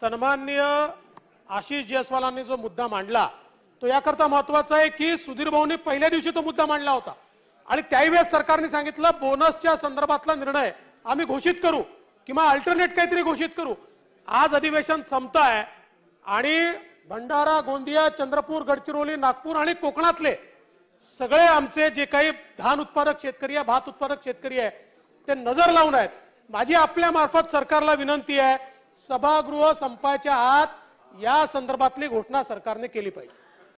सन्माननीय आशिष जयस्वालांनी जो मुद्दा मांडला तो याकरता महत्वाचा आहे की सुधीर भाऊंनी पहिल्या दिवशी तो मुद्दा मांडला होता आणि त्याही वेळेस सरकारने सांगितलं बोनसच्या संदर्भातला निर्णय आम्ही घोषित करू किंवा अल्टरनेट काहीतरी घोषित करू आज अधिवेशन संपत आहे आणि भंडारा गोंदिया चंद्रपूर गडचिरोली नागपूर आणि कोकणातले सगळे आमचे जे काही धान उत्पादक शेतकरी आहे भात उत्पादक शेतकरी आहे ते नजर लावून आहेत माझी आपल्या मार्फत सरकारला विनंती आहे सभागृह संपायच्या आत या संदर्भातली घोषणा सरकारने केली पाहिजे